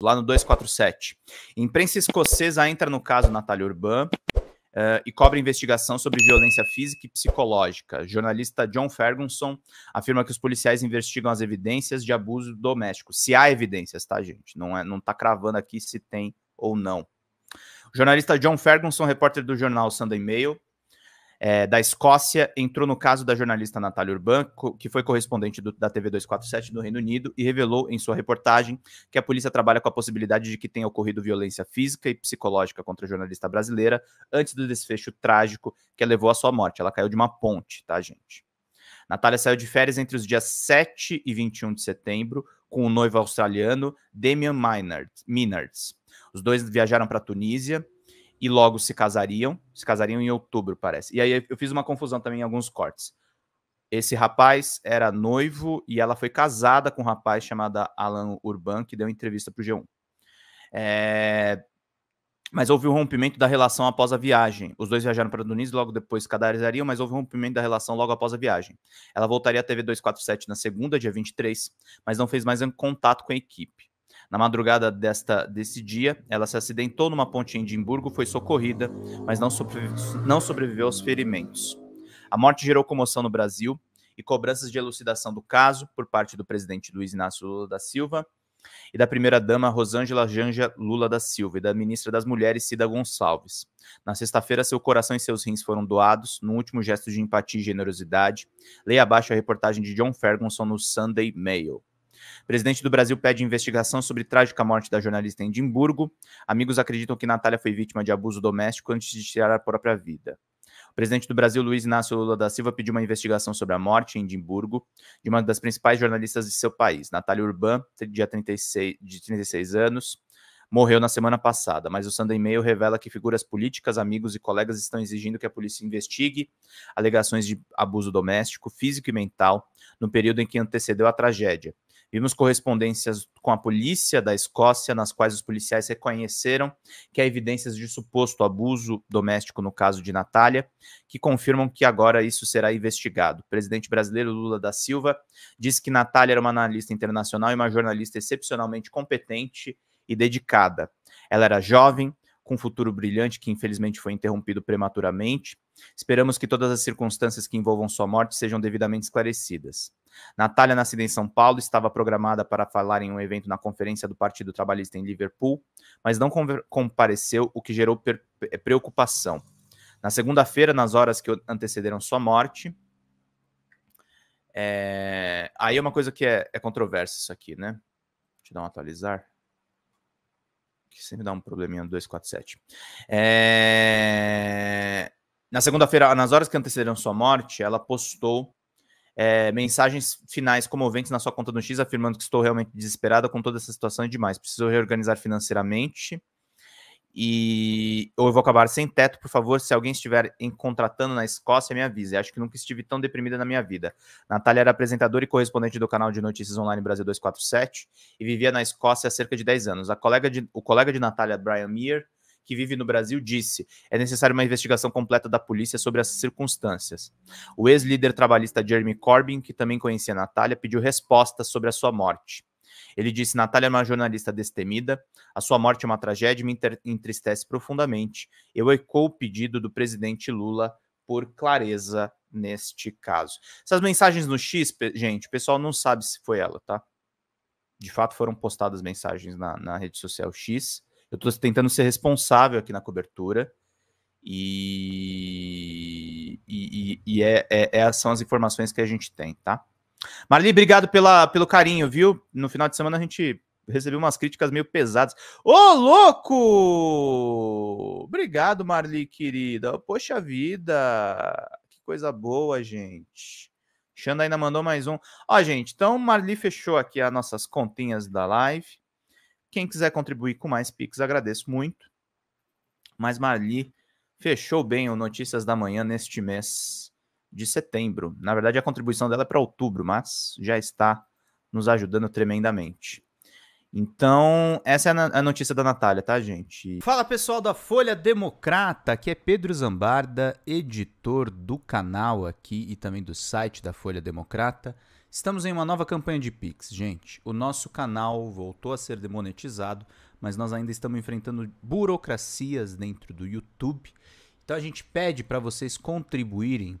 lá no 247. Imprensa escocesa entra no caso Natália Urban uh, e cobra investigação sobre violência física e psicológica. Jornalista John Ferguson afirma que os policiais investigam as evidências de abuso doméstico. Se há evidências, tá, gente? Não, é, não tá cravando aqui se tem ou não. O jornalista John Ferguson, repórter do jornal Sunday Mail, é, da Escócia entrou no caso da jornalista Natália Urban, que foi correspondente do, da TV 247 no Reino Unido e revelou em sua reportagem que a polícia trabalha com a possibilidade de que tenha ocorrido violência física e psicológica contra a jornalista brasileira antes do desfecho trágico que a levou à sua morte. Ela caiu de uma ponte, tá, gente? Natália saiu de férias entre os dias 7 e 21 de setembro com o noivo australiano Damian Minards. Os dois viajaram para a Tunísia, e logo se casariam. Se casariam em outubro, parece. E aí eu fiz uma confusão também em alguns cortes. Esse rapaz era noivo e ela foi casada com um rapaz chamado Alan Urban, que deu entrevista para o G1. É... Mas houve um rompimento da relação após a viagem. Os dois viajaram para e logo depois cadastariam, mas houve um rompimento da relação logo após a viagem. Ela voltaria à TV 247 na segunda, dia 23, mas não fez mais um contato com a equipe. Na madrugada desta, desse dia, ela se acidentou numa ponte em Edimburgo, foi socorrida, mas não, sobrevi não sobreviveu aos ferimentos. A morte gerou comoção no Brasil e cobranças de elucidação do caso por parte do presidente Luiz Inácio Lula da Silva e da primeira-dama Rosângela Janja Lula da Silva e da ministra das Mulheres Cida Gonçalves. Na sexta-feira, seu coração e seus rins foram doados, num último gesto de empatia e generosidade. Leia abaixo a reportagem de John Ferguson no Sunday Mail. O presidente do Brasil pede investigação sobre trágica morte da jornalista em Edimburgo. Amigos acreditam que Natália foi vítima de abuso doméstico antes de tirar a própria vida. O presidente do Brasil, Luiz Inácio Lula da Silva, pediu uma investigação sobre a morte em Edimburgo de uma das principais jornalistas de seu país, Natália Urban, de 36 anos, morreu na semana passada, mas o Sunday Mail revela que figuras políticas, amigos e colegas estão exigindo que a polícia investigue alegações de abuso doméstico, físico e mental no período em que antecedeu a tragédia, vimos correspondências com a polícia da Escócia, nas quais os policiais reconheceram que há evidências de suposto abuso doméstico no caso de Natália, que confirmam que agora isso será investigado. O presidente brasileiro Lula da Silva disse que Natália era uma analista internacional e uma jornalista excepcionalmente competente e dedicada. Ela era jovem, com um futuro brilhante que infelizmente foi interrompido prematuramente. Esperamos que todas as circunstâncias que envolvam sua morte sejam devidamente esclarecidas. Natália, nascida em São Paulo, estava programada para falar em um evento na Conferência do Partido Trabalhista em Liverpool, mas não compareceu, o que gerou eh, preocupação. Na segunda-feira, nas horas que antecederam sua morte. É... Aí é uma coisa que é, é controversa isso aqui, né? Deixa eu dar um atualizar que sempre dá um probleminha no 247. É... Eh, na segunda-feira, nas horas que antecederam sua morte, ela postou é, mensagens finais comoventes na sua conta no X, afirmando que estou realmente desesperada com toda essa situação e demais. Preciso reorganizar financeiramente e ou eu vou acabar sem teto, por favor. Se alguém estiver em contratando na Escócia, me avise. Acho que nunca estive tão deprimida na minha vida. Natália era apresentadora e correspondente do canal de notícias online Brasil 247 e vivia na Escócia há cerca de 10 anos. A colega de, o colega de Natália, Brian Meir, que vive no Brasil, disse: é necessária uma investigação completa da polícia sobre as circunstâncias. O ex-líder trabalhista Jeremy Corbyn, que também conhecia Natália, pediu respostas sobre a sua morte. Ele disse: Natália é uma jornalista destemida, a sua morte é uma tragédia e me entristece profundamente. Eu ecoo o pedido do presidente Lula por clareza neste caso. Essas mensagens no X, gente, o pessoal não sabe se foi ela, tá? De fato, foram postadas mensagens na, na rede social X. Eu estou tentando ser responsável aqui na cobertura. E, e, e, é, é, é, são as informações que a gente tem, tá? Marli, obrigado pela, pelo carinho, viu? No final de semana a gente recebeu umas críticas meio pesadas. Ô, louco! Obrigado, Marli, querida. Poxa vida! Que coisa boa, gente. Xanda ainda mandou mais um. Ó, gente, então Marli fechou aqui as nossas continhas da live. Quem quiser contribuir com mais Pix, agradeço muito. Mas Marli fechou bem o Notícias da Manhã neste mês de setembro. Na verdade, a contribuição dela é para outubro, mas já está nos ajudando tremendamente. Então, essa é a notícia da Natália, tá, gente? Fala pessoal da Folha Democrata, aqui é Pedro Zambarda, editor do canal aqui e também do site da Folha Democrata. Estamos em uma nova campanha de Pix, gente. O nosso canal voltou a ser demonetizado, mas nós ainda estamos enfrentando burocracias dentro do YouTube. Então a gente pede para vocês contribuírem